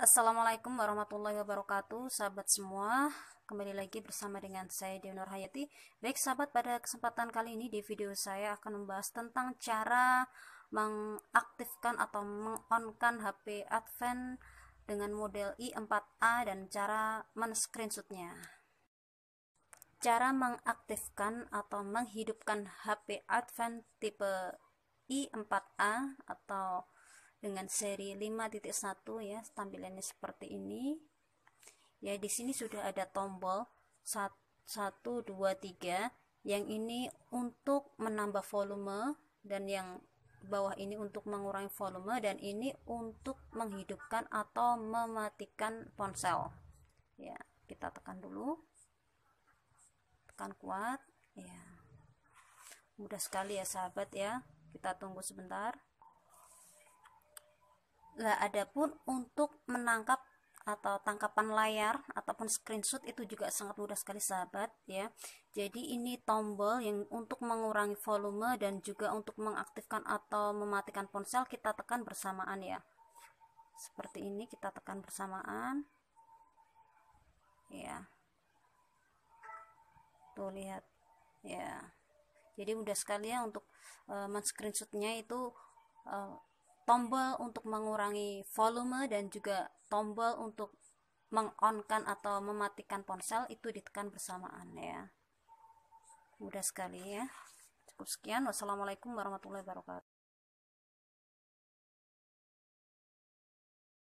Assalamualaikum warahmatullahi wabarakatuh Sahabat semua Kembali lagi bersama dengan saya Dewi Hayati Baik sahabat pada kesempatan kali ini Di video saya akan membahas tentang cara Mengaktifkan atau mengonkan HP Advent Dengan model i4a Dan cara men-screenshotnya Cara mengaktifkan atau menghidupkan HP Advent tipe i4a atau dengan seri 5.1 ya tampilannya seperti ini ya di sini sudah ada tombol 1 2 3 yang ini untuk menambah volume dan yang bawah ini untuk mengurangi volume dan ini untuk menghidupkan atau mematikan ponsel ya kita tekan dulu tekan kuat ya mudah sekali ya sahabat ya kita tunggu sebentar lah pun untuk menangkap atau tangkapan layar ataupun screenshot itu juga sangat mudah sekali sahabat ya. Jadi ini tombol yang untuk mengurangi volume dan juga untuk mengaktifkan atau mematikan ponsel kita tekan bersamaan ya. Seperti ini kita tekan bersamaan. Ya. Tuh lihat. Ya. Jadi mudah sekali ya untuk uh, men-screenshotnya itu uh, tombol untuk mengurangi volume dan juga tombol untuk mengonkan atau mematikan ponsel itu ditekan bersamaan ya mudah sekali ya cukup sekian wassalamualaikum warahmatullahi wabarakatuh